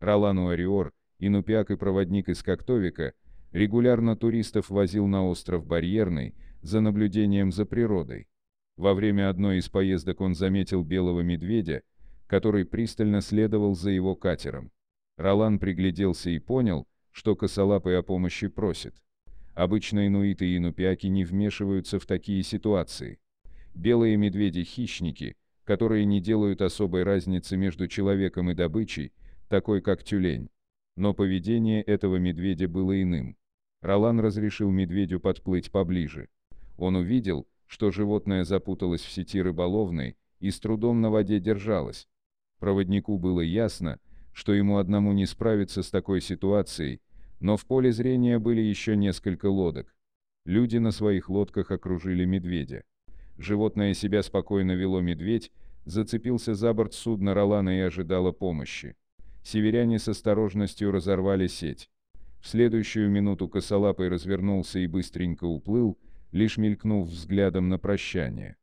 Ролану Ариор, инупиак и проводник из Коктовика, регулярно туристов возил на остров Барьерный за наблюдением за природой. Во время одной из поездок он заметил белого медведя, который пристально следовал за его катером. Ролан пригляделся и понял, что косолапый о помощи просит. Обычно инуиты и инупиаки не вмешиваются в такие ситуации. Белые медведи-хищники, которые не делают особой разницы между человеком и добычей, такой как тюлень. Но поведение этого медведя было иным. Ролан разрешил медведю подплыть поближе. Он увидел, что животное запуталось в сети рыболовной и с трудом на воде держалось. Проводнику было ясно, что ему одному не справиться с такой ситуацией, но в поле зрения были еще несколько лодок. Люди на своих лодках окружили медведя. Животное себя спокойно вело медведь, зацепился за борт судна Ролана и ожидало помощи. Северяне с осторожностью разорвали сеть. В следующую минуту косолапый развернулся и быстренько уплыл, лишь мелькнув взглядом на прощание.